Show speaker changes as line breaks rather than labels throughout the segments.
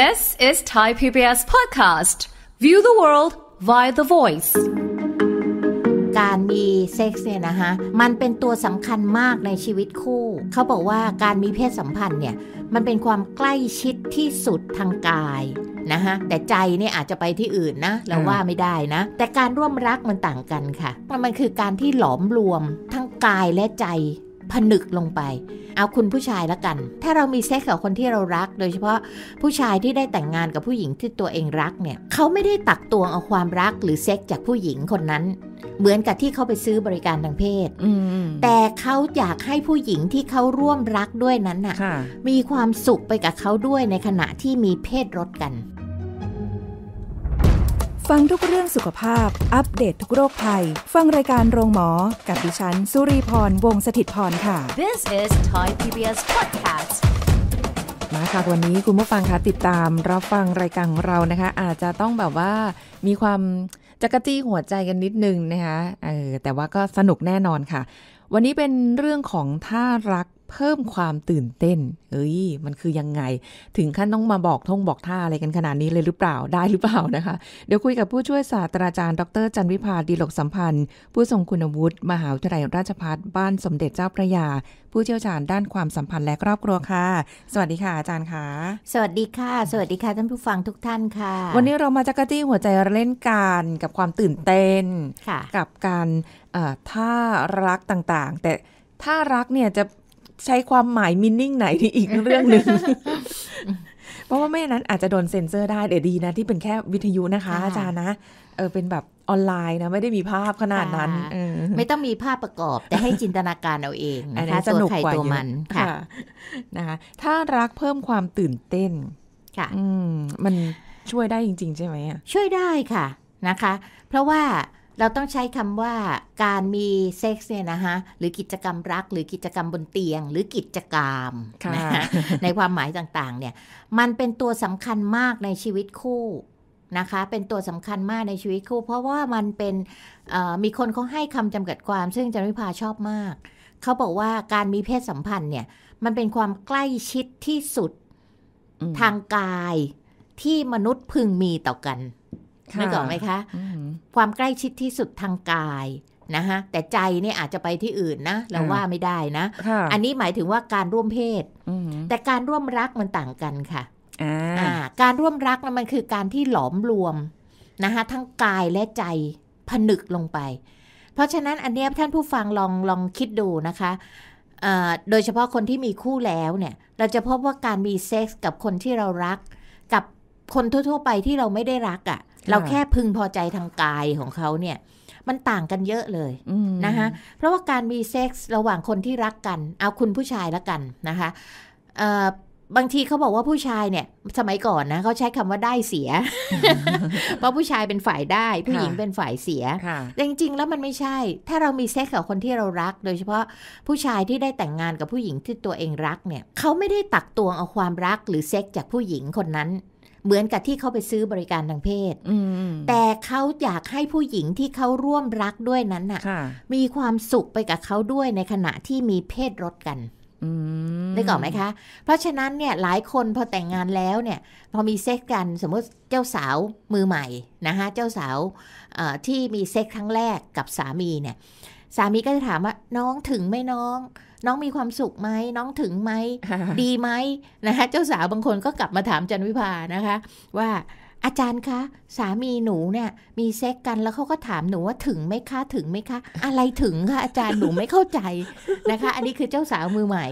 This is Thai PBS podcast. View the world via the voice. การมีเซ็กซ์เนี่ยนะคะมันเป็นตัวสำคัญมากในชีวิตคู่ เขาบอกว่าการมีเพศสัมพันธ์เนี่ยมันเป็นความใกล้ชิดที่สุดทางกายนะคะแต่ใจเนี่ยอาจจะไปที่อื่นนะเราว่าไม่ได้นะแต่การร่วมรักมันต่างกันค่ะมันคือการที่หลอมรวม ทั้งกายและใจผนึกลงไป เอาคุณผู้ชายละกัน ถ้าเรามีเซ็กส์กับคนที่เรารักโดยเฉพาะผู้ชายที่ได้แต่งงานกับผู้หญิงที่ตัวเองรักเนี่ย เขาไม่ได้ตักตวงเอาความรักหรือเซ็กจากผู้หญิงคนนั้น เหมือนกับที่เขาไปซื้อบริการทางเพศแต่เขาอยากให้ผู้หญิงที่เขาร่วมรักด้วยนั้นน่ะมีความสุขไปกับเขาด้วยในขณะที่มีเพศรสกันฟังทุกเรื่องสุขภาพ อัป
เดตททุกโรคภัย ฟังรายการโรงหมอ กับดิฉันสุรีพร วงศิตพรค่ะ
This is Thai PBS podcast
มาค่ะ วันนี้คุณผู้ฟังคะติดตาม รับฟังรายการของเรานะคะ อาจจะต้องแบบว่ามีความจักรจี้หัวใจกันนิดนึงนะคะเออแต่ว่าก็สนุกแน่นอนค่ะ วันนี้เป็นเรื่องของท่ารักเพิ่มความตื่นเต้น เอ้ย มันคือยังไง ถึงขั้นต้องมาบอกท่องบอกท่าอะไรกันขนาดนี้เลยหรือเปล่า ได้หรือเปล่านะคะ เดี๋ยวคุยกับผู้ช่วยศาสตราจารย์ ดรจันวิพาดีหลกสัมพันธ์ ผู้ทรงคุณวุฒิมหาวิทยาลัยราชภัฏบ้านสมเด็จเจ้าพระยา ผู้เชี่ยวชาญด้านความสัมพันธ์และครอบครัวค่ะ สวัสดีค่ะ อาจารย์ค่ะ
สวัสดีค่ะ สวัสดีค่ะท่านผู้ฟังทุกท่านค่ะ วัน
นี้เรามาจักรจี่หัวใจเล่นการกับความตื่นเต้น กับการท่ารักต่างๆ แต่
ท่ารักเนี่ย
จะใช้ความหมายมินนิ่งไหนที่อีกเรื่องหนึ่ง เพราะว่าไม่นั้นอาจจะโดนเซ็นเซอร์ได้เดี๋ยวดีนะ ที่เป็นแค่วิทยุนะคะ อาจารย์นะเออ เป็นแบบออนไลน
์นะ ไม่ได้มีภาพขนาดนั้นไม่ต้องมีภาพประกอบ แต่ให้จินตนาการเอาเองนะคะตัวใครตัวมันค่ะนะคะถ้ารักเพิ่มความตื่นเต้น ค่ะมันช่วยได้จริง ๆ ใช่ไหมช่วยได้ค่ะนะคะ เพราะว่าเราต้องใช้คำว่าการมีเซ็กซ์เนี่ยนะฮะหรือกิจกรรมรัก หรือกิจกรรมบนเตียง หรือกิจกรรมนะะในความหมายต่างๆเนี่ยมันเป็นตัวสำคัญมากในชีวิตคู่ นะคะ เป็นตัวสำคัญมากในชีวิตคู่ เพราะว่ามันเป็นมีคนเขาให้คำจำกัดความ ซึ่งจันวิพาชอบมาก เขาบอกว่าการมีเพศสัมพันธ์เนี่ยมันเป็นความใกล้ชิดที่สุดทางกายที่มนุษย์พึงมีต่อกันนึกออกไหมคะ ความใกล้ชิดที่สุดทางกายนะคะแต่ใจเนี่ยอาจจะไปที่อื่นนะเราว่าไม่ได้นะอันนี้หมายถึงว่าการร่วมเพศแต่การร่วมรักมันต่างกันค่ะการร่วมรักนนมันคือการที่หลอมรวมนะคะทั้งกายและใจผนึกลงไป เพราะฉะนั้นอันเนี้ยท่านผู้ฟังลองลองคิดดูนะคะโดยเฉพาะคนที่มีคู่แล้วเนี่ย เราจะพบว่าการมีเซ็กส์กับคนที่เรารัก กับคนทั่ว ๆไปที่เราไม่ได้รักอะ่ะเราแค่พึงพอใจทางกายของเขาเนี่ย มันต่างกันเยอะเลยนะคะเพราะว่าการมีเซ็กส์ระหว่างคนที่รักกัน เอาคุณผู้ชายละกันนะคะบางทีเขาบอกว่าผู้ชายเนี่ย สมัยก่อนนะเขาใช้คำว่าได้เสีย เพราะผู้ชายเป็นฝ่ายได้ ผู้หญิงเป็นฝ่ายเสียแต่จริงๆ แล้วมันไม่ใช่ ถ้าเรามีเซ็ก์กับคนที่เรารัก โดยเฉพาะผู้ชายที่ได้แต่งงานกับผู้หญิงที่ตัวเองรักเนี่ยเขาไม่ได้ตักตวงเอาความรัก หรือเซ็ก์จากผู้หญิงคนนั้นเหมือนกับที่เขาไปซื้อบริการทางเพศแต่เขาอยากให้ผู้หญิงที่เขาร่วมรักด้วยนั้นน่ะมีความสุขไปกับเขาด้วยในขณะที่มีเพศรสกันได้ก่อนไหมคะ เพราะฉะนั้นเนี่ยหลายคนพอแต่งงานแล้วเนี่ย พอมีเซ็กกันสมมติเจ้าสาวมือใหม่นะคะเจ้าสาวที่มีเซ็กครั้งแรกกับสามีเนี่ย สามีก็จะถามว่าน้องถึงไหมน้องน้องมีความสุขไหมน้องถึงไหม ดีไหมนะคะเจ้าสาวบางคนก็กลับมาถามจันวิภานะคะ ว่าอาจารย์คะสามีหนูเนี่ยมีเซ็กกันแล้วเขาก็ถามหนูว่าถึงไหมคะ ถึงไหมคะ อะไรถึงคะอาจารย์หนูไม่เข้าใจนะคะอันนี้คือเจ้าสาวมือใหม่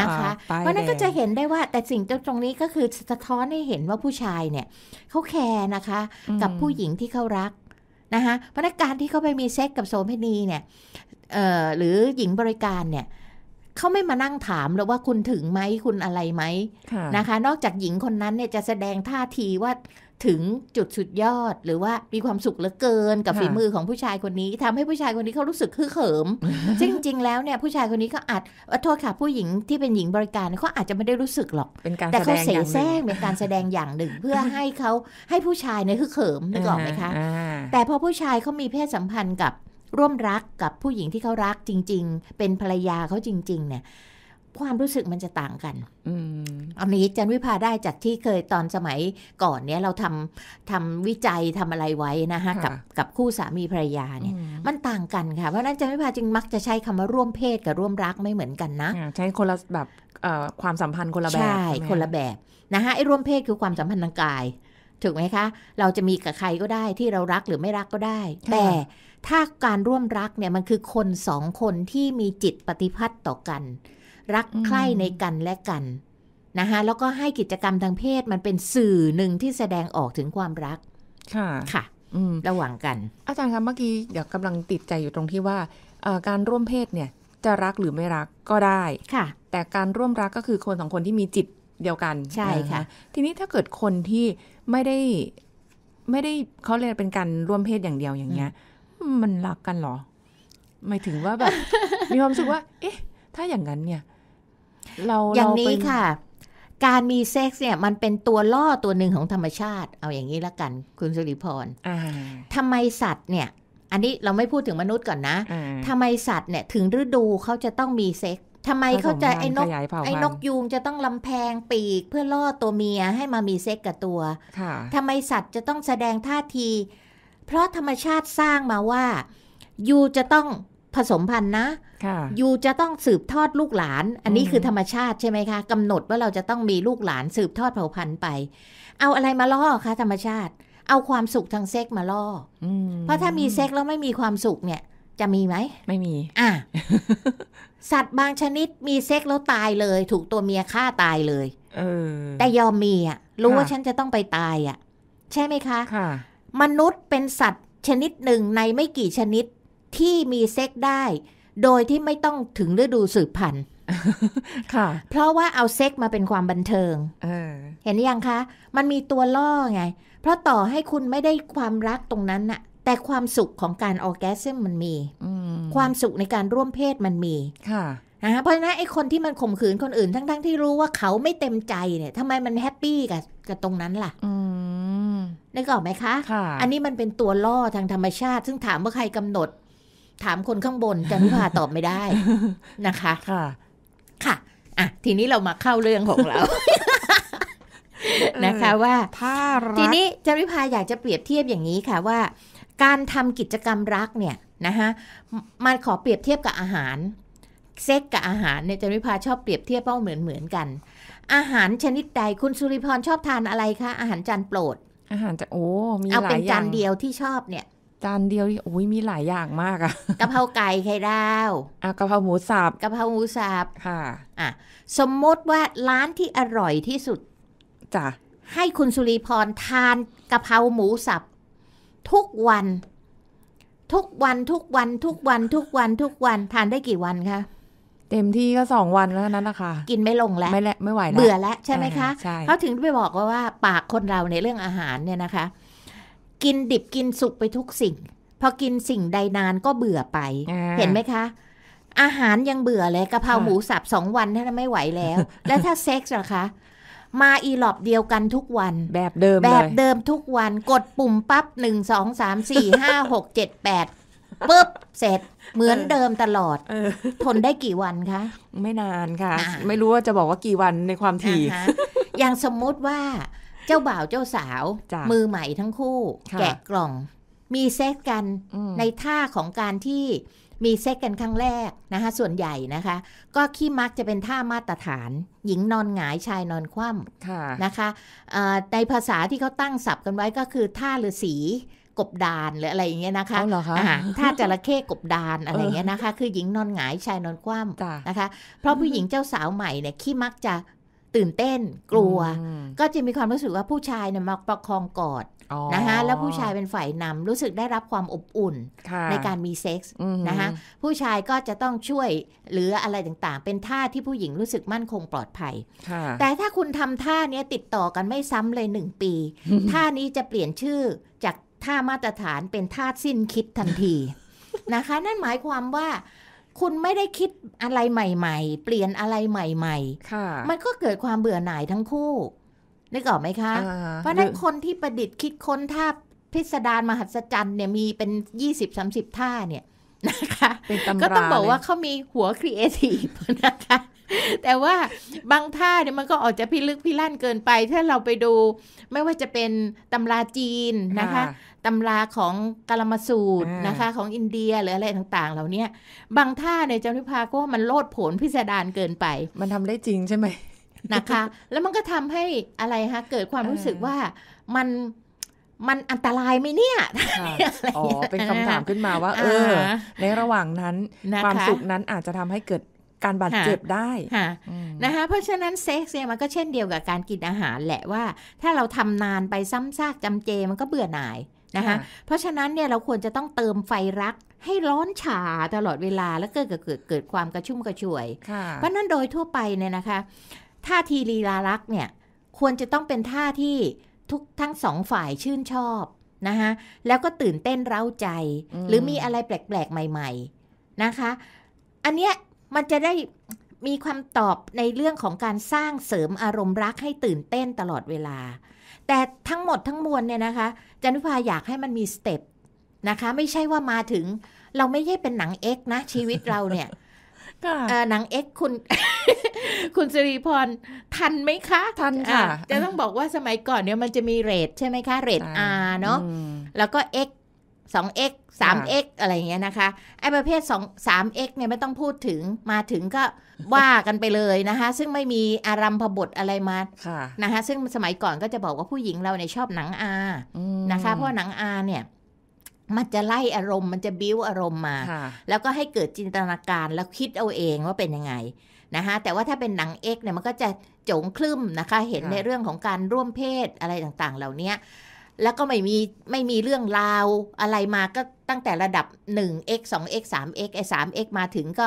นะคะ เพราะนั้นก็จะเห็นได้ว่าแต่สิ่งตรงนี้ก็คือสะท้อนให้เห็นว่าผู้ชายเนี่ยเขาแคร์นะคะ กับผู้หญิงที่เขารักนะคะพนักการที่เขาไปมีเซ็กกับโสเภณีเนี่ยหรือหญิงบริการเนี่ยเขาไม่มานั่งถามแล้วว่าคุณถึงไหมคุณอะไรไหมนะคะ นอกจากหญิงคนนั้นเนี่ยจะแสดงท่าทีว่าถึงจุดสุดยอดหรือว่ามีความสุขเหลือเกิน กับฝีมือของผู้ชายคนนี้ ทำให้ผู้ชายคนนี้เขารู้สึกฮึกเขิมซึ่งจริงๆ แล้วเนี่ยผู้ชายคนนี้ก็อาจโทษค่ะผู้หญิงที่เป็นหญิงบริการเขาอาจจะไม่ได้รู้สึกหรอกเป็นการแต่เขาเสแสร้งเป็นการแสดงอย่างหนึ่งเพื่อให้เขาให้ผู้ชายเนี่ยฮึกเขิมนึกออกไหมคะแต่พอผู้ชายเขามีเพศสัมพันธ์กับร่วมรักกับผู้หญิงที่เขารักจริง ๆ เป็นภรรยาเขาจริง ๆ เนี่ย ความรู้สึกมันจะต่างกัน อืม อันนี้จันวิภาได้จากที่เคยตอนสมัยก่อนเนี่ยเราทำทำวิจัยทำอะไรไว้นะฮะกับกับคู่สามีภรรยาเนี่ย มันต่างกันค่ะ เพราะนั้นจันวิภาจึงมักจะใช้คำว่า ร่วมเพศกับร่วมรักไม่เหมือนกันนะใช้คนละแบบความสัมพันธ์คนละแบบใช่คนละแบบนะคะไอ้ร่วมเพศคือความสัมพันธ์ทางกายถูกไหมคะ เราจะมีกับใครก็ได้ที่เรารักหรือไม่รักก็ได้ แต่ถ้าการร่วมรักเนี่ยมันคือคนสองคนที่มีจิตปฏิพัติต่อกัน รักใคร่ในกันและกันนะคะแล้วก็ให้กิจกรรมทางเพศมันเป็นสื่อหนึ่งที่แสดงออกถึงความรัก ค่ะค่ะระหว่างกัน
อาจารย์คะเมื่อกี้เดี๋ยวกำลังติดใจอยู่ตรงที่ว่าการร่วมเพศเนี่ยจะรักหรือไม่รักก็ได้ค่ะ แต่การร่วมรักก็คือคนสองคนที่มีจิตเดียวกันใช่ค่ะ ทีนี้ถ้าเกิดคนที่ไม่ได้ไม่ได้เขาเรียกเป็นการร่วมเพศอย่างเดียวอย่างเงี้ย มันรักกันหรอหมายถึงว่าแบบมีความรู้สึกว่า เอ๊ะ ถ้าอย่างนั้นเนี
่ย เราอย่างนี้ค่ะ การมีเซ็กซ์เนี่ย มันเป็นตัวล่อตัวหนึ่งของธรรมชาติ เอาอย่างนี้ละกันคุณสุริพรทำไมสัตว์ เนี่ย อันนี้เราไม่พูดถึงมนุษย์ก่อนนะทำไมสัตว์เนี่ย ถึงฤดูเขาจะต้องมีเซ็กซทำไมเขาจจไอ้นกไอ้นกยูงจะต้องลำแพงปีกเพื่อล่อตัวเมีย ให้มามีเซ็กกับตัว ทำไมสัตว์จะต้องแสดงท่าที เพราะธรรมชาติสร้างมาว่ายูจะต้องผสมพันธุ์นะยูจะต้องสืบทอดลูกหลาน อันนี้คือธรรมชาติใช่ไหมคะกำหนดว่าเราจะต้องมีลูกหลาน สืบทอดเผ่าพันธุ์ไป เอาอะไรมาล่อคะธรรมชาติ เอาความสุขทางเซ็กมาล่อเพราะถ้ามีเซ็กแล้วไม่มีความสุขเนี่ย จะมีไหม ไม่มี อ่ะสัตว์บางชนิดมีเซ็กแล้วตายเลยถูกตัวเมียฆ่าตายเลยเออแต่ยอมมีอ่ะรู้ว่าฉันจะต้องไปตายอ่ะ ใช่ไหมคะ ค่ะ มนุษย์เป็นสัตว์ชนิดหนึ่งในไม่กี่ชนิดที่มีเซ็กได้ โดยที่ไม่ต้องถึงฤดูสืบพันธุ์ค่ะ เพราะว่าเอาเซ็กมาเป็นความบันเทิงเออเห็นยังคะ มันมีตัวล่อไง เพราะต่อให้คุณไม่ได้ความรักตรงนั้นน่ะแต่ความสุขของการออแกซึมมันมีความสุขในการร่วมเพศมันมีค่ะนะเพราะฉะนั้นไอ้คนที่มันข่มขืนคนอื่นทั้งๆทที่รู้ว่าเขาไม่เต็มใจเนี่ยทำไมมันแฮปปี้กับกับตรงนั้นล่ะได้ก่อนไหมคะคะอันนี้มันเป็นตัวล่อทางธรรมชาติ ซึ่งถามว่าใครกำหนด ถามคนข้างบนจันพิพาตอบไม่ได้นะคะค่ะ ค่ะอ่ะทีนี้เรามาเข้าเรื่องของเรา นะคะ ว่า ถ้าทีนี้จันพิพาอยากจะเปรียบเทียบอย่างนี้ค่ะ ว่าการทำกิจกรรมรักเนี่ยนะคะมันขอเปรียบเทียบกับอาหาร เซ็กกับอาหารเนี่ยจันวิภาชอบเปรียบเทียบเป้าเหมือนเหมือนกัน อาหารชนิดใดคุณสุริพรชอบทานอะไรคะอาหารจานโปรด อาหารจะโอ้มีหลายอย่างเอาเป็นจานเดียวที่ชอบเนี่ยจานเดียวี่โอ้ยมีหลายอย่างมากอะกะเพราไก่ไข่ดาวอ่ะกะเพราหมูสับกะเพราหมูสับค่ะอ่ะสมมติว่าร้านที่อร่อยที่สุดจ้ะให้คุณสุริพรทานกะเพราหมูสับทุกวัน ทุกวันทุกวันทุกวัน ทุกวันทุกวัน ทานได้กี่วันคะเต็มที่ก็สองวันแล้วนั้นนะคะ กินไม่ลงแล้วไม่ลไม่ไหวแล้วเบื่อแล้วใช่ไหมคะเขาถึงไปบอกว่าว่าปากคนเราในเรื่องอาหารเนี่ยนะคะ กินดิบกินสุกไปทุกสิ่ง พอ กินสิ่งใดนานก็เบื่อไปเห็นไหมคะ อาหารยังเบื่อเลยกะเพราหมูสับสองวันนั้นไม่ไหวแล้ว แล้วถ้าเซ็กส์ล่ะคะมาอีหลอบเดียวกันทุกวัน แบบเดิมแบบเดิมทุกวันกดปุ่มปั๊บหนึ่งสองสามสี่ห้าหกเจ็ดแปดปุ๊บ เสร็จเหมือนเดิมตลอดทนได้กี่วันคะ ไม่นานค่ะ ไม่รู้ว่าจะบอกว่ากี่วันในความถี่อย่างสมมุติว่าเจ้าบ่าวเจ้าสาว มือใหม่ทั้งคู่ แกะกล่อง มีเซ็กกันในท่าของการที่มีเซ็กกันครั้งแรกนะคะส่วนใหญ่นะคะก็ขี้มักจะเป็นท่ามาตรฐานหญิงนอนหงายชายนอนคว่ำนะคะในภาษาที่เขาตั้งศัพท์กันไว้ก็คือท่าหรือสีกบดานหรืออะไรอย่างเงี้ยนะคะเอาเหรอคะท่าจระเข้กบดานอะไรอย่างเงี้ยนะคะ คือหญิงนอนหงายชายนอนคว่ำนะคะเพราะผู้หญิงเจ้าสาวใหม่เนี่ยขี้มักจะตื่นเต้นกลัวก็จะมีความรู้สึกว่าผู้ชายเนี่ยมาประคองกอดนะคะแล้วผู้ชายเป็นฝ่ายนำ รู้สึกได้รับความอบอุ่นในการมีเซ็กส์นะคะผู้ชายก็จะต้องช่วยหรืออะไรต่างๆ เป็นท่าที่ผู้หญิงรู้สึกมั่นคงปลอดภัย แต่ถ้าคุณทำท่าเนี้ยติดต่อกันไม่ซ้ำเลยหนึ่งปี ท่านี้จะเปลี่ยนชื่อจากท่ามาตรฐานเป็นท่าสิ้นคิดทันทีนะคะ นั่นหมายความว่าคุณไม่ได้คิดอะไรใหม่ ๆ เปลี่ยนอะไรใหม่ๆมันก็เกิดความเบื่อหน่ายทั้งคู่นึกออกไหมคะ เพราะนั้นคนที่ประดิษฐ์คิดค้นท่าพิสดารมหัศจรรย์เนี่ยมีเป็นยี่สิบสามสิบท่าเนี่ยนะคะ ก็ต้องบอกว่าเขามีหัวครีเอทีฟนะคะแต่ว่าบางท่าเนี่ยมันก็ออกจะพิลึกพิลั่นเกินไปถ้าเราไปดูไม่ว่าจะเป็น ตำราจีนนะคะ ตำราของกาลมาสูตรนะคะ ของอินเดียหรืออะไรต่าง ๆ เหล่านี้บางท่าเนี่ยจำนิพาก็ว่ามันโลดผลพิสดารเกินไป มันทำได้จริงใช่ไหมนะคะ แล้วมันก็ทำให้อะไรฮะเกิดความรู้สึกว่ามันมันอันตรายไหมเนี่ยอ๋อเป็นคำถามขึ้นมาว่า เออ ในระหว่างนั้นความสุขนั้นอาจจะทำให้เกิดการบาดเจ็บได้ นะคะเพราะฉะนั้นเซ็กซ์เนี่ยมัน ก็เช่นเดียวกับการกินอาหาร แหละว่าถ้าเราทำนานไปซ้ำซากจำเจมันก็เบื่อหน่ายนะคะเพราะฉะนั้นเนี่ยเราควรจะต้องเติมไฟรักให้ร้อนฉาตลอดเวลาแล้วเกิดเกิดเกิดความกระชุ่มกระชวย เพราะนั้นโดยทั่วไปเนี่ยนะคะท่าทีลีลารักเนี่ยควรจะต้องเป็นท่าที่ทุกทั้งสองฝ่ายชื่นชอบนะคะแล้วก็ตื่นเต้นเร้าใจ หรือมีอะไรแปลกๆใหม่ๆนะคะ อันเนี้ยมันจะได้มีความตอบในเรื่องของการสร้างเสริมอารมณ์รักให้ตื่นเต้นตลอดเวลา แต่ทั้งหมดทั้งมวลเนี่ยนะคะจันวิภาอยากให้มันมีสเต็ปนะคะ ไม่ใช่ว่ามาถึง เราไม่ใช่เป็นหนังเอ็กนะชีวิตเราเนี่ยหนังเอ็กคุณ คุณสรีพรทันไหมคะทันค่ะจะต้องบอกว่าสมัยก่อนเนี่ย มันจะมีเรทใช่ไหมคะเรทอาเนาะแล้วก็เอ็ก 2x 3x อะไรอย่างเงี้ยนะคะไอ้ประเภท2 3x เนี่ยไม่ต้องพูดถึงมาถึงก็ว่ากันไปเลยนะคะ ซึ่งไม่มีอารณมพบทอะไรมาะนะคะซึ่งสมัยก่อนก็จะบอกว่าผู้หญิงเราเนี่ยชอบหนังอานะคะเพราะหนังอาเนี่ยมันจะไล่อารมณ์มันจะบิ้วอารมณ์มา แล้วก็ให้เกิดจินตนาการแล้วคิดเอาเอง ว่าเป็นยังไงนะคะแต่ว่าถ้าเป็นหนังเอ็กเนี่ยมันก็จะโจงคลื่มนะคะ เห็นในเรื่องของการร่วมเพศอะไรต่างๆ เหล่านี้แล้วก็ไม่มี ไม่มีเรื่องราวอะไรมาก็ตั้งแต่ระดับ 1x 2x 3x ไอ้ 3x มาถึงก็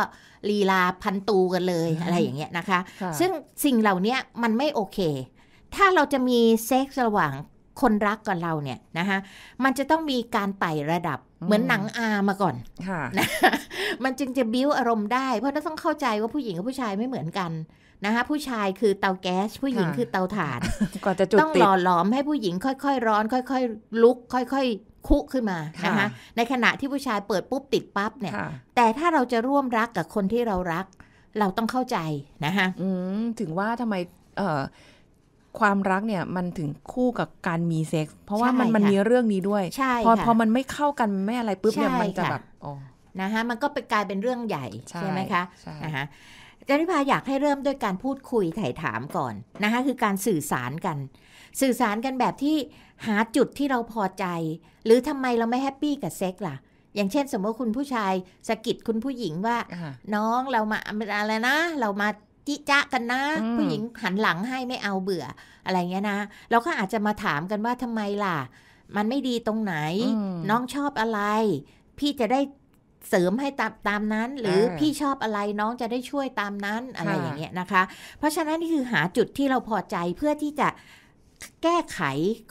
ลีลาพันตูกันเลยอะไรอย่างเงี้ยนะคะ ซึ่งสิ่งเหล่านี้มันไม่โอเค ถ้าเราจะมีเซ็กซ์ระหว่างคนรักกับเราเนี่ยนะคะมันจะต้องมีการไต่ระดับเหมือนหนังอามาก่อนนะมันจึงจะบิ้วอารมณ์ได้เพราะเราต้องเข้าใจว่าผู้หญิงกับผู้ชายไม่เหมือนกันนะคะผู้ชายคือเตาแก๊สผู้หญิงคือเตาถ่าน ก่อนจะจุดต้องหล่อหลอมให้ผู้หญิงค่อยๆ ร้อนค่อยๆ ลุกค่อยๆคุขึ้นมานะคะในขณะที่ผู้ชายเปิดปุ๊บติดปั๊บเนี่ย แต่ถ้าเราจะร่วมรักกับคนที่เรารักเราต้องเข้าใจ
นะคะถึงว่าทำไมเความรักเนี่ยมันถึงคู่กับการมีเซ็กส์เพราะว่ามันมันมีเรื่อ
งนี้ด้วยใช่พอพอมันไม่เข้ากันไม่อะไรปุ๊บเนี่ยมันจะแบบนะฮะมันก็ไปกลายเป็นเรื่องใหญ่ ใช่ไหมคะนะฮะจริพาอยากให้เริ่มด้วยการพูดคุยไถ่ถามก่อนนะคะคือการสื่อสารกัน สื่อสารกันแบบที่หาจุดที่เราพอใจ หรือทำไมเราไม่แฮปปี้กับเซ็กล่ะอย่างเช่น สมมติคุณผู้ชายสะกิดคุณผู้หญิงว่า น้องเรามาอะไรนะเรามาจิจะกันนะผู้หญิงหันหลังให้ไม่เอาเบื่ออะไรเงี้ยนะเราก็อาจจะมาถามกันว่าทำไมล่ะ มันไม่ดีตรงไหน น้องชอบอะไร พี่จะได้เสริมให้ตามตามนั้น หรือพี่ชอบอะไรน้องจะได้ช่วยตามนั้นอะไรอย่างเงี้ยนะคะ เพราะฉะนั้นนี่คือหาจุดที่เราพอใจเพื่อที่จะแก้ไข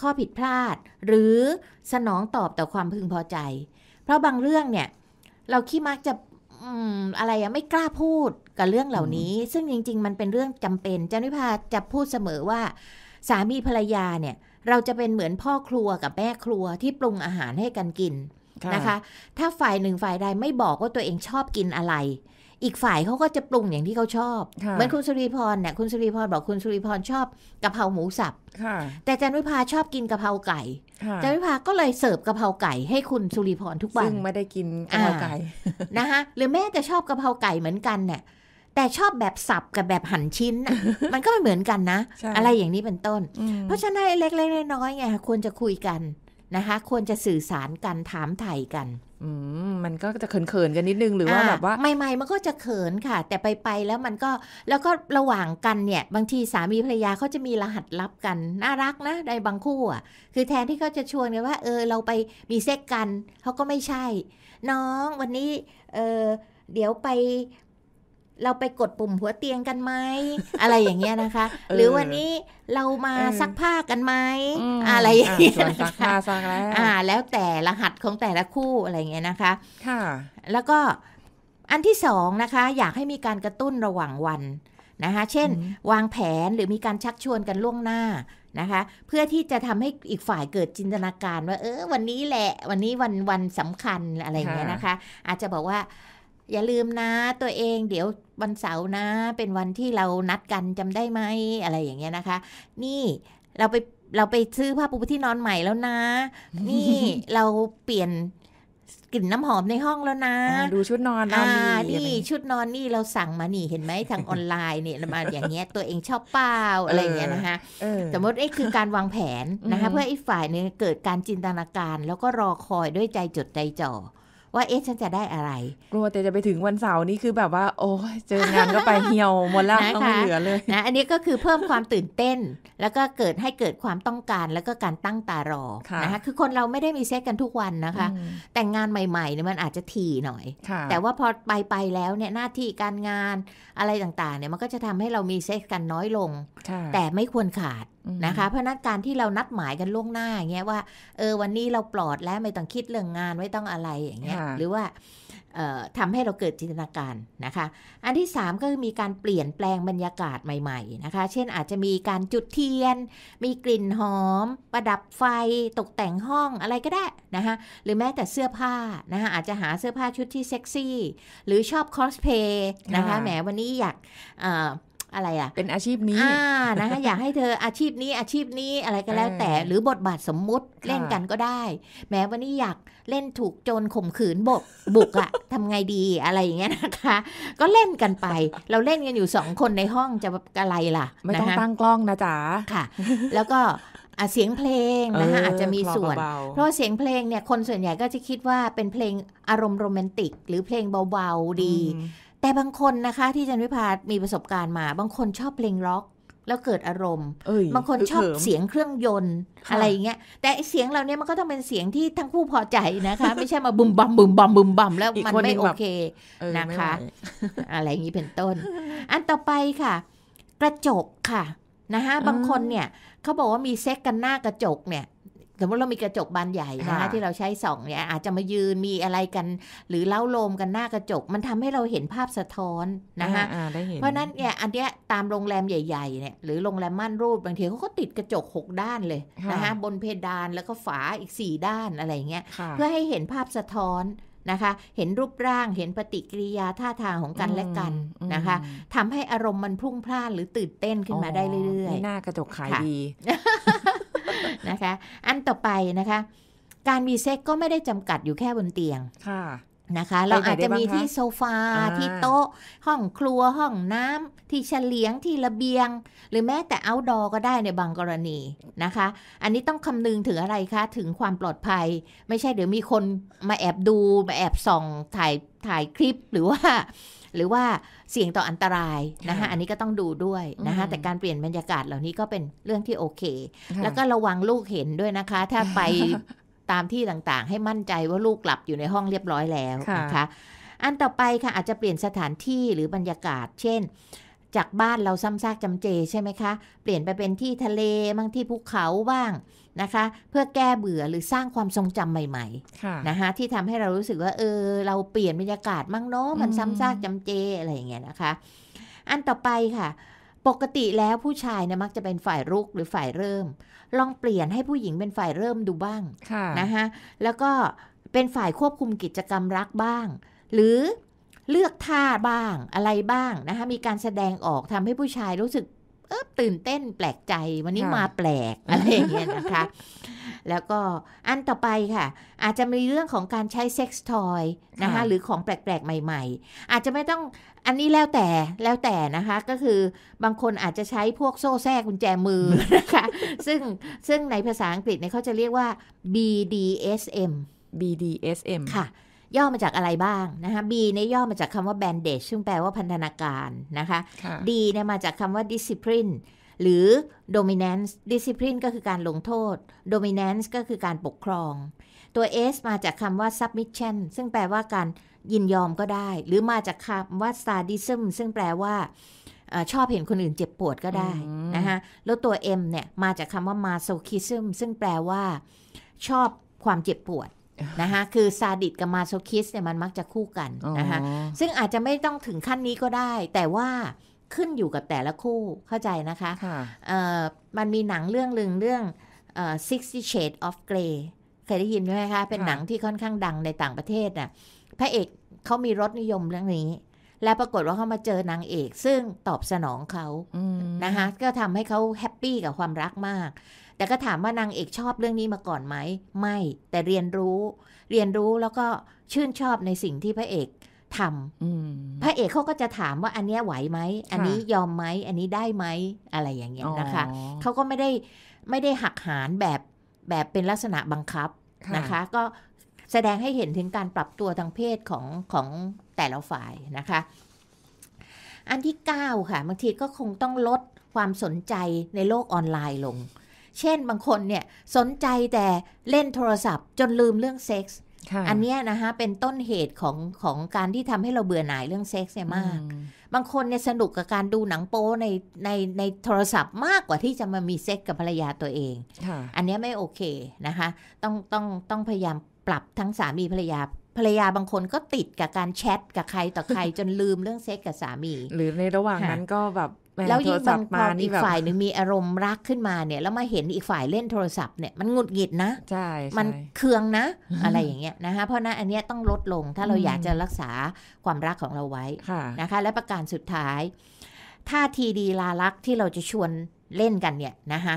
ข้อผิดพลาด หรือสนองตอบต่อความพึงพอใจ เพราะบางเรื่องเนี่ยเราขี้มักจะอะไรอะไม่กล้าพูดกับเรื่องเหล่านี้ ซึ่งจริงๆมันเป็นเรื่องจำเป็นจันวิภาจะพูดเสมอว่า สามีภรรยาเนี่ย เราจะเป็นเหมือนพ่อครัวกับแม่ครัวที่ปรุงอาหารให้กันกินนะคะ ถ้าฝ่ายหนึ่งฝ่ายใดไม่บอกว่าตัวเองชอบกินอะไร อีกฝ่ายเขาก็จะปรุงอย่างที่เขาชอบ เหมือนคุณสุริพรเนี่ยคุณสุริพรบอกคุณสุริพรชอบกะเพราหมูสับแต่จันวิภาชอบกินกะเพราไก่จารวิภาก็เลยเสิร์ฟกะเพราไก่ให้คุณสุริพรทุกวันซึ่งไม่ได้กินกะเพราไก่นะคะหรือแม่จะชอบกะเพราไก่เหมือนกันเนี่ยแต่ชอบแบบสับกับแบบหั่นชิ้น มันก็ไม่เหมือนกันนะ อะไรอย่างนี้เป็นต้น เพราะฉะนั้นเล็กๆ น้อยๆไงควรจะคุยกันนะคะควรจะสื่อสารกัน ถามไถ่กันมันก็จะเขินๆกันนิดนึงหรือว่าแบบว่าใหม่ๆมันก็จะเขินค่ะ แต่ไปๆแล้วมันก็แล้วก็ระหว่างกันเนี่ยบางทีสามีภรรยาเขาจะมีรหัสลับกัน น่ารักนะในบางคู่อ่ะคือแทนที่เขาจะชวนกันว่าเออเราไปมีเซ็กกันเขาก็ไม่ใช่ น้องวันนี้เออเดี๋ยวไปเราไปกดปุ่มหัวเตียงกันไหมอะไรอย่างเงี้ยนะคะ หรือวันนี้เรามาซักผ้ากันไหมอะไรอย่างเงี้ยซักผ้าซักแล้วอ่า แล้วแต่รหัสของแต่ละคู่อะไรเงี้ยนะคะ ค่ะ แล้วก็อันที่สองนะคะ อยากให้มีการกระตุ้นระหว่างวันนะคะเช่น วางแผนหรือมีการชักชวนกันล่วงหน้านะคะ เพื่อที่จะทำให้อีกฝ่ายเกิดจินตนาการว่าเออวันนี้แหละ วันนี้วันวันสำคัญอะไรเงี้ยนะคะ อาจจะบอกว่าอย่าลืมนะตัวเองเดี๋ยววันเสาร์นะ เป็นวันที่เรานัดกันจำได้ไหมอะไรอย่างเงี้ยนะคะ นี่เราไปเราไปซื้อผ้าปูที่นอนใหม่แล้วนะ นี่ เราเปลี่ยนกลิ่นน้ำหอมในห้องแล้วนะ ดูชุดนอนอ่านี่ชุดนอนนี่เราสั่งมานี่เห็นไหมทางออนไลน์เนี่ยมาอย่างเงี้ยตัวเองชอบเป้าอะไรเงี้ยนะคะสมมติไอ้คือการวางแผนนะคะ เพื่อไอ้ฝ่ายนึงเกิดการจินตนาการ แล้วก็รอคอยด้วยใจจดใจจ่อว่าเอ๊ะฉันจะได้อะไร กลัวแต่จะไปถึงวันเสาร์นี่คือแบบว่า โอ้เจองานก็ไปเหี่ยวหมดแล้วต้องไม่เหลือเลยนะอันนี้ก็คือเพิ่มความตื่นเต้น แล้วก็เกิดให้เกิดความต้องการแล้วก็การตั้งตารอนะคะคือคนเราไม่ได้มีเซ็กกันทุกวันนะคะ แต่งงานใหม่ๆเนี่ยมันอาจจะทีหน่อย แต่ว่าพอไปไปแล้วเนี่ยหน้าที่การงานอะไรต่างๆเนี่ยมันก็จะทำให้เรามีเซ็กกันน้อยลง แต่ไม่ควรขาดนะคะเพราะนั้นการที่เรานัดหมายกันล่วงหน้าอย่างเงี้ยว่าเออวันนี้เราปลอดแล้วไม่ต้องคิดเรื่องงานไม่ต้องอะไรอย่างเงี้ยหรือว่าทำให้เราเกิดจินตนาการนะคะ อันที่ 3 ก็คือมีการเปลี่ยนแปลงบรรยากาศใหม่ๆนะคะ เช่นอาจจะมีการจุดเทียนมีกลิ่นหอม ประดับไฟตกแต่งห้องอะไรก็ได้นะคะหรือแม้แต่เสื้อผ้านะคะอาจจะหาเสื้อผ้าชุดที่เซ็กซี่หรือชอบคอสเพย์นะคะแหมวันนี้อยากอะไรอ่ะเป็นอาชีพนี้อ่านะคะอยากให้เธออาชีพนี้อาชีพนี้อะไรก็แล้ว แต่หรือบทบาทสมมุติเล่นกันก็ได้ แม้วันนี้อยากเล่นถูก โจรข่มขืนบกบุกอะทำไงดีอะไรอย่างเงี้ยนะคะ ก็เล่นกันไป เราเล่นกันอยู่สองคนในห้องจะอะไรล่ะไม่ต้องตั้งกล้องนะจ๊ะ ค่ะ แล้วก็เสียงเพลงนะคะอาจจะมีส่วน เพราะเสียงเพลงเนี่ยคนส่วนใหญ่ก็จะคิดว่าเป็นเพลงอารมณ์โรแมนติก หรือเพลงเบาๆดีแต่บางคนนะคะที่จันวิพามีประสบการณ์มา บางคนชอบเพลงร็อก แล้วเกิดอารมณ์บางคนชอบเสียงเครื่องยนต์อะไรอย่างเงี้ย แต่เสียงเราเนี้ยมันก็ต้องเป็นเสียงที่ทั้งคู่พอใจนะคะไม่ใช่มาบุมบัมบุมบัมบุมบัมแล้วมันไม่โอเคนะคะ อะไรอย่างนี้เป็นต้น อันต่อไปค่ะ กระจกค่ะนะคะบางคนเนี่ยเขาบอกว่ามีเซ็กกันหน้ากระจกเนี่ยสมมติเรามีกระจกบานใหญ่นะที่เราใช้ส่องเนี่ยอาจจะมายืนมีอะไรกัน หรือเล้าโลมกันหน้ากระจก มันทำให้เราเห็นภาพสะท้อนนะคะ เพราะนั้นเนี่ยอันเนี้ยตามโรงแรมใหญ่ๆเนี่ยหรือโรงแรมม่านรูดบางทีเขาก็ติดกระจก 6 ด้านเลยนะคะบนเพดานแล้วก็ฝาอีก 4 ด้านอะไรเงี้ยเพื่อให้เห็นภาพสะท้อนนะคะ เห็นรูปร่างเห็นปฏิกิริยาท่าทางของกันและกันนะคะทำให้อารมณ์มันพุ่งพล่านหรือตื่นเต้นขึ้นมาได้เรื่อย ๆ หน้ากระจกขายดีนะคะอันต่อไปนะคะ การมีเซ็กก็ไม่ได้จำกัดอยู่แค่บนเตียงค่ะนะคะ เราอาจจะมีที่โซฟาที่โต๊ะ ห้องครัวห้องน้ำ ที่เฉลียงที่ระเบียง หรือแม้แต่เอาดอก็ได้ในบางกรณีนะคะ อันนี้ต้องคำนึงถึงอะไรคะ ถึงความปลอดภัยไม่ใช่เดี๋ยวมีคนมาแอบดู มาแอบส่องถ่ายถ่ายคลิป หรือว่าหรือว่าเสี่ยงต่ออันตรายนะคะอันนี้ก็ต้องดูด้วยนะคะแต่การเปลี่ยนบรรยากาศเหล่านี้ก็เป็นเรื่องที่โอเค แล้วก็ระวังลูกเห็นด้วยนะคะ ถ้าไปตามที่ต่างๆให้มั่นใจว่าลูกหลับอยู่ในห้องเรียบร้อยแล้วนะคะ อันต่อไปค่ะอาจจะเปลี่ยนสถานที่หรือบรรยากาศ เช่นจากบ้านเราซ้ำซากจำเจใช่ไหมคะ เปลี่ยนไปเป็นที่ทะเลบ้างที่ภูเขาบ้างนะคะ เพื่อแก้เบื่อหรือสร้างความทรงจำใหม่ๆนะคะที่ทำให้เรารู้สึกว่าเออ เราเปลี่ยนบรรยากาศมั่งเนาะมันซ้ำซากจำเจ อะไรอย่างเงี้ยนะคะ อันต่อไปค่ะ ปกติแล้วผู้ชายเนี่ยมักจะเป็นฝ่ายรุกหรือฝ่ายเริ่ม ลองเปลี่ยนให้ผู้หญิงเป็นฝ่ายเริ่มดูบ้างะนะคะแล้วก็เป็นฝ่ายควบคุมกิจกรรมรักบ้าง หรือเลือกท่าบ้างอะไรบ้างนะคะ มีการแสดงออกทำให้ผู้ชายรู้สึกเออตื่นเต้นแปลกใจ วันนี้มาแปล
ก อะไรอย่างเงี้ยนะคะ
แล้วก็อันต่อไปค่ะ อาจจะมีเรื่องของการใช้เซ็กซ์ทอยนะคะ หรือของแปลกๆ ใหม่ๆ อาจจะไม่ต้องอันนี้แล้วแต่แล้วแต่นะคะ ก็คือบางคนอาจจะใช้พวกโซ่แทกกุญแจมือนะคะซึ่งซึ่งในภาษาอังกฤษเนี่ยเขาจะเรียกว่า BDSM BDSM ค่ะย่อมาจากอะไรบ้างนะคะ B เนี่ยย่อมาจากคำว่า bandage ซึ่งแปลว่าพันธนาการนะคะ D เนี่ยมาจากคำว่า discipline หรือ dominance discipline ก็คือการลงโทษ dominance ก็คือการปกครอง ตัว S มาจากคำว่า submission ซึ่งแปลว่าการยินยอมก็ได้ หรือมาจากคำว่า sadism ซึ่งแปลว่าอชอบเห็นคนอื่นเจ็บปวดก็ได้นะคะแล้วตัว M เนี่ยมาจากคำว่า masochism ซึ่งแปลว่าชอบความเจ็บปวดนะคะคือซาดิสกับมาโซคิสเนี่ยมันมักจะคู่กันนะคะซึ่งอาจจะไม่ต้องถึงขั้นนี้ก็ได้ แต่ว่าขึ้นอยู่กับแต่ละคู่เข้าใจนะคะะมันมีหนังเรื่องลึงเรื่อง Sixty Shades of Grey เคยได้ยินไหมคะ เป็นหนังที่ค่อนข้างดังในต่างประเทศน่ะพระเอกเขามีรสนิยมเรื่องนี้ และปรากฏว่าเขามาเจอนางเอกซึ่งตอบสนองเขานะคะก็ทำให้เขาแฮปปี้กับความรักมากแต่ก็ถามว่านางเอกชอบเรื่องนี้มาก่อนไหม ไม่ แต่เรียนรู้ เรียนรู้แล้วก็ชื่นชอบในสิ่งที่พระเอกทำพระเอกเขาก็จะถามว่าอันนี้ไหวไหม อันนี้ยอมไหม อันนี้ได้ไหมอะไรอย่างเงี้ยนะคะ เขาก็ไม่ได้ไม่ได้หักหานแบบแบบเป็นลักษณะบังคับนะคะ ก็แสดงให้เห็นถึงการปรับตัวทางเพศของของแต่ละฝ่ายนะคะ อันที่9ค่ะบางทีก็คงต้องลดความสนใจในโลกออนไลน์ลงเช่นบางคนเนี่ย สนใจแต่เล่นโทรศัพท์จนลืมเรื่องเซ็กส์อันนี้นะคะเป็นต้นเหตุของของการที่ทำให้เราเบื่อหน่ายเรื่องเซ็กส์เนี่ยมาก บางคนเนี่ยสนุกกับการดูหนังโป๊ในในในโทรศัพท์มากกว่าที่จะมามีเซ็กกับภรรยาตัวเอง อันนี้ไม่โอเคนะคะต้องต้องต้องพยายามปรับทั้งสามีภรรยาภรรยาบางคนก็ติดกับการแชทกับใครต่อใครจนลืมเรื่องเซ็กกับสามี หรือในระหว่างนั้นก็แบบแล้วยิ่งบางพออีกฝ่ายหนึ่งมีอารมณ์รักขึ้นมาเนี่ยแล้วมาเห็นอีกฝ่ายเล่นโทรศัพท์เนี่ยมันงุดหงิดนะใช่มันเคืองนะ อะไรอย่างเงี้ยนะคะเพราะนั้นอันเนี้ยต้องลดลงถ้าเราอยากจะรักษาความรักของเราไว้นะคะ และประการสุดท้ายท่าทีดีลาลักที่เราจะชวนเล่นกันเนี่ยนะคะ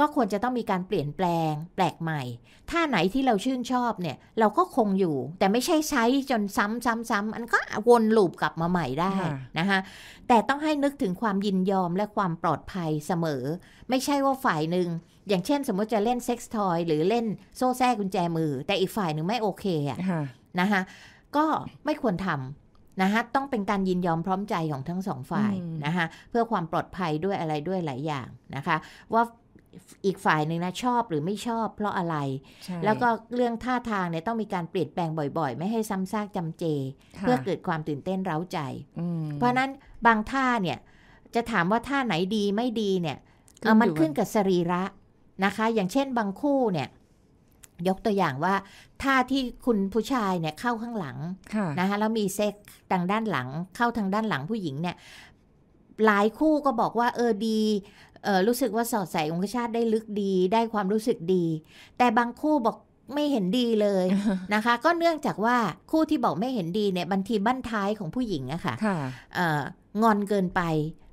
ก็ควรจะต้องมีการเปลี่ยนแปลงแปลกใหม่ท่าไหนที่เราชื่นชอบเนี่ย เราก็คงอยู่แต่ไม่ใช่ใช้จนซ้ำซ้ำซ้ำอันก็วนลูปกลับมาใหม่ได้นะคะแต่ต้องให้นึกถึงความยินยอมและความปลอดภัยเสมอ ไม่ใช่ว่าฝ่ายหนึ่งอย่างเช่นสมมติจะเล่นเซ็กซ์ทอยหรือเล่นโซ่แท้กุญแจมือ แต่อีกฝ่ายหนึ่งไม่โอเคอะนะคะก็ไม่ควรทำนะคะต้องเป็นการยินยอมพร้อมใจของทั้งสองฝ่ายนะคะเพื่อความปลอดภัยด้วยอะไรด้วยหลายอย่างนะคะว่าอีกฝ่ายหนึ่งนะ ชอบหรือไม่ชอบ เพราะอะไร แล้วก็เรื่องท่าทางเนี่ยต้องมีการเปลี่ยนแปลงบ่อย ๆ ไม่ให้ซ้ำซากจำเจ เพื่อเกิดความตื่นเต้นเร้าใจเพราะนั้นบางท่าเนี่ย จะถามว่าท่าไหนดีไม่ดีเนี่ย มันขึ้นกับสรีระนะคะ อย่างเช่นบางคู่เนี่ย ยกตัวอย่างว่า ท่าที่คุณผู้ชายเนี่ยเข้าข้างหลังนะคะแล้วมีเซ็กทางด้านหลังเข้าทางด้านหลังผู้หญิงเนี่ย หลายคู่ก็บอกว่า เออดีรู้สึกว่าสอดใส่องคชาติได้ลึกดี ได้ความรู้สึกดี แต่บางคู่บอกไม่เห็นดีเลยนะคะ ก็เนื่องจากว่าคู่ที่บอกไม่เห็นดีเนี่ย บันทีบั้นท้ายของผู้หญิงอะค่ะงอนเกินไป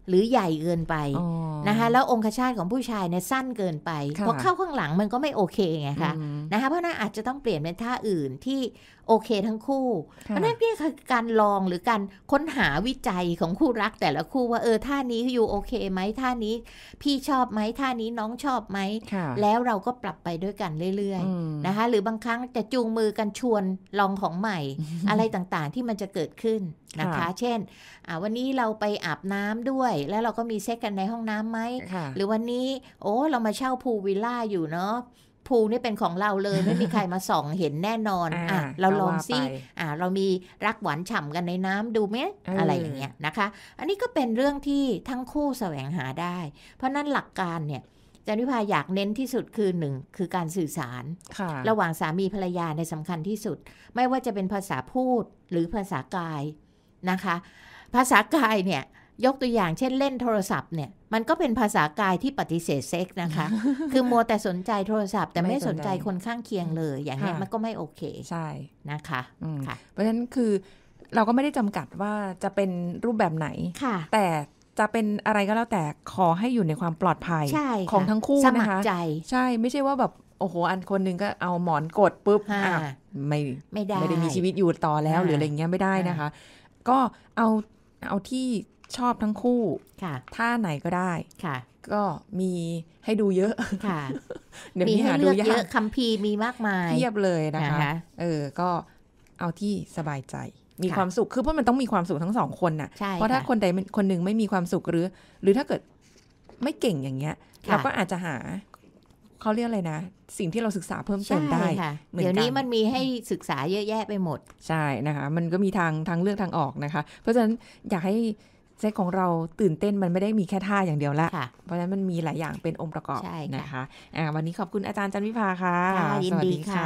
หรือใหญ่เกินไปนะคะแล้วองคชาตของผู้ชายเนี่ยสั้นเกินไปพอเข้าข้างหลังมันก็ไม่โอเคไงคะนะคะเพราะนั้นอาจจะต้องเปลี่ยนเป็นท่าอื่นที่โอเค ทั้งคู่เพราะนั้นนี่คือการลองหรือการค้นหาวิจัยของคู่รักแต่ละคู่ว่าเออท่านี้อยู่โอเคไหมท่านี้ พี่ชอบไหมท่านี้น้องชอบไหมแล้วเราก็ปรับไปด้วยกันเรื่อยๆนะคะหรือบางครั้งจะจูงมือกันชวนลองของใหม่ อะไรต่างๆ ที่มันจะเกิดขึ้นนะคะ เช่นวันนี้เราไปอาบน้ำด้วย แล้วเราก็มีเซ็กกันในห้องน้ํำไหมหรือวันนี้ โอ้ เรามาเช่าพูวิลล่าอยู่เนาะ ภูนี่เป็นของเราเลย ไม่มีใครมาส่องเห็นแน่นอน อ่ะ เราลองซิ อ่ะเรามีรักหวานฉ่ากันในน้ำดูไหมอะไรอย่างเงี้ยนะคะ อันนี้ก็เป็นเรื่องที่ทั้งคู่แสวงหาได้ เพราะนั้นหลักการเนี่ยจันวิภาอยากเน้นที่สุดคือหนึ่งคือการสื่อสาร ระหว่างสามีภรรยาในสำคัญที่สุด ไม่ว่าจะเป็นภาษาพูดหรือภาษากายนะคะภาษากายเนี่ย ยกตัวอย่างเช่นเล่นโทรศัพท์เนี่ย มันก็เป็นภาษากายที่ปฏิเสธเซ็กนะคะ คือมัวแต่สนใจโทรศัพท์ แต่ไม่สนใจคนข้างเคียงเลย อย่างนี้มันก็ไม่โอเคใช่นะคะค่ะ เพราะฉะนั้น
คือเราก็ไม่ได้จำกัดว่าจะเป็นรูปแบบไหนแต่จะเป็นอะไรก็แล้วแต่ขอให้อยู่ในความปลอดภัยของทั้งคู่นะคะสมัครใจ ใช่ ไม่ใช่ว่าแบบโอ้โหอันคนนึงก็เอาหมอนกดปุ๊บอ่ะไม่ไม่ได้ไม่ได้มีชีวิตอยู่ต่อแล้วหรืออะไรเงี้ยไม่ได้นะคะก็เอาเอาที่ชอบทั้งคู่ค่ะท่าไหนก็ได้ค่ะ ก็มีให้ดูเยอะค่ะเดี๋ยวมีให้เลือกเยอะ
คัมภีร์มีมากมาย เทียบเลยนะคะ
เออ ก็เอาที่สบายใจ มีความสุขคือเพราะมันต้องมีความสุขทั้งสองคนน่ะ เพราะถ้าคนใดคนหนึ่งไม่มีความสุขหรือ หรือถ้าเกิดไม่เก่งอย่างเงี้ยเราก็อาจจะหาเขาเรียกอะไรนะสิ่งที่เราศึกษาเพิ่มเติมได้เดี๋ยวนี้มันมีให้ศึกษาเยอะแยะไปหมดใช่นะคะมันก็มีทางทางเลือกทางออกนะคะ เพราะฉะนั้นอยากให้เซ็กของเราตื่นเต้นมันไม่ได้มีแค่ท่าอย่างเดียวละเพราะฉะนั้นมันมีหลายอย่างเป็นองค์ประกอบนะคะะวันนี้ขอบคุณอาจารย์จันวิภาค่ะยินดีค่ะ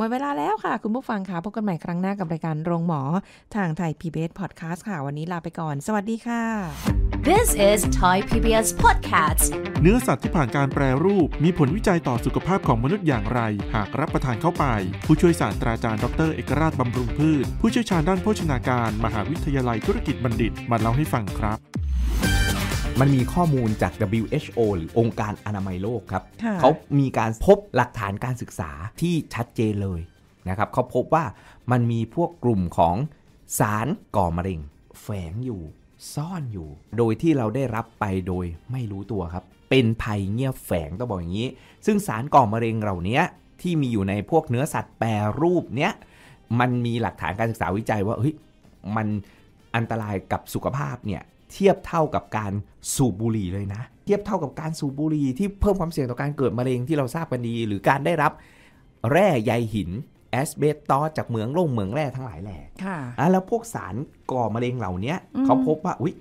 หมดเวลาแล้วค่ะคุณผู้ฟังค่ะ พบกันใหม่ครั้งหน้ากับรายการโรงหมอ ทางไทย PBS Podcast ค่ะ วันนี้ลาไปก่อน สวัสดีค่ะ
This is
Thai PBS Podcast
เนื้อสัตว์ที่ผ่านการแปรรูป มีผลวิจัยต่อสุขภาพของมนุษย์อย่างไร หากรับประทานเข้าไป ผู้ช่วยศาสตราจารย์ดร เอกราช บำรุงพืช ผู้เชี่ยวชาญด้านโภชนาการ มหาวิทยาลัยธุรกิจบัณฑิตมาเล่าให้ฟังครับมันมีข้อมูลจาก WHO หรือองค์การอนามัยโลกครับ เขามีการพบหลักฐานการศึกษาที่ชัดเจนเลยนะครับ เขาพบว่ามันมีพวกกลุ่มของสารก่อมะเร็งแฝงอยู่ซ่อนอยู่ โดยที่เราได้รับไปโดยไม่รู้ตัวครับ เป็นภัยเงียบแฝงต้องบอกอย่างนี้ ซึ่งสารก่อมะเร็งเหล่านี้ที่มีอยู่ในพวกเนื้อสัตว์แปรรูปเนี้ย มันมีหลักฐานการศึกษาวิจัยว่าเฮ้ยมันอันตรายกับสุขภาพเนี่ยเทียบเท่ากับการสูบบุหรี่เลยนะ เทียบเท่ากับการสูบบุหรี่ ที่เพิ่มความเสี่ยงต่อการเกิดมะเร็งที่เราทราบกันดี หรือการได้รับแร่ใยหินแอสเบสตอสจากเหมืองโล่งเหมืองแร่ทั้งหลายแหล่ค่ะ แล้วพวกสารก่อมะเร็งเหล่านี้เขาพบว่าอุ๊ย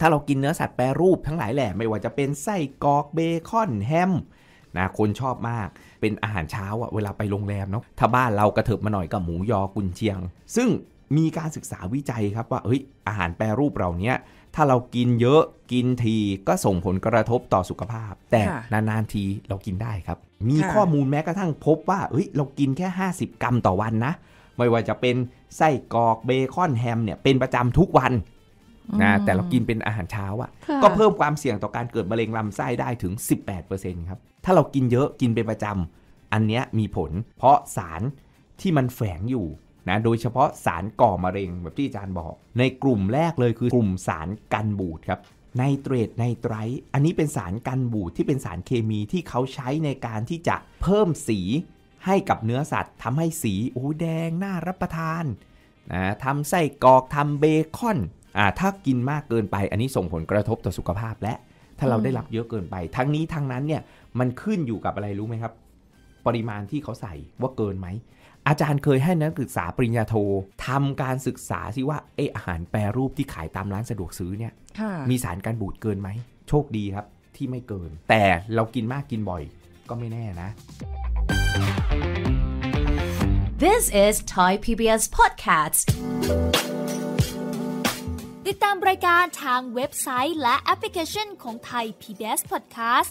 ถ้าเรากินเนื้อสัตว์แปรรูปทั้งหลายแหล่ไม่ว่าจะเป็นไส้กรอกเบคอนแฮมนะคนชอบมากเป็นอาหารเช้าอะเวลาไปโรงแรมเนาะถ้าบ้านเรากระเถิบมาหน่อยกับหมูยอกุนเชียง ซึ่งมีการศึกษาวิจัยครับว่าเฮ้ยอาหารแปรรูปเราเนี้ยถ้าเรากินเยอะกินทีก็ส่งผลกระทบต่อสุขภาพ แต่นานๆทีเรากินได้ครับ มีข้อมูลแม้กระทั่งพบว่าเฮ้ย เรากินแค่ 50 กรัมต่อวันนะไม่ว่าจะเป็นไส้กรอกเบคอนแฮมเนี่ยเป็นประจำทุกวันนะแต่เรากินเป็นอาหารเช้าอะก็เพิ่มความเสี่ยงต่อการเกิดมะเร็งลำไส้ได้ถึง 18%ครับถ้าเรากินเยอะกินเป็นประจำอันเนี้ยมีผลเพราะสารที่มันแฝงอยู่นะ โดยเฉพาะสารก่อมะเร็งแบบที่อาจารย์บอก ในกลุ่มแรกเลยคือกลุ่มสารกันบูดครับไนเตรตไนไตรอันนี้เป็นสารกันบูดที่เป็นสารเคมีที่เขาใช้ในการที่จะเพิ่มสีให้กับเนื้อสัตว์ ทำให้สีโอ้แดง น่ารับประทานนะทำไส้กรอกทำเบคอนอ่าถ้ากินมากเกินไป อันนี้ส่งผลกระทบต่อสุขภาพและถ้าเราได้รับเยอะเกินไป ทั้งนี้ทั้งนั้นเนี่ยมันขึ้นอยู่กับอะไรรู้ไหมครับ ปริมาณที่เขาใส่ว่าเกินไหมอาจารย์เคยให้นักศึกษาปริญญาโททำการศึกษาซิว่าเอออาหารแปรรูปที่ขายตามร้านสะดวกซื้อเนี่ยมีสารการบูดเกินไหม โชคดีครับที่ไม่เกิน แต่เรากินมากกินบ่อย ก็ไม่แน่นะ
This is Thai PBS Podcast ติดตามรายการทางเว็บไซต์และแอปพลิเคชันของ Thai PBS Podcast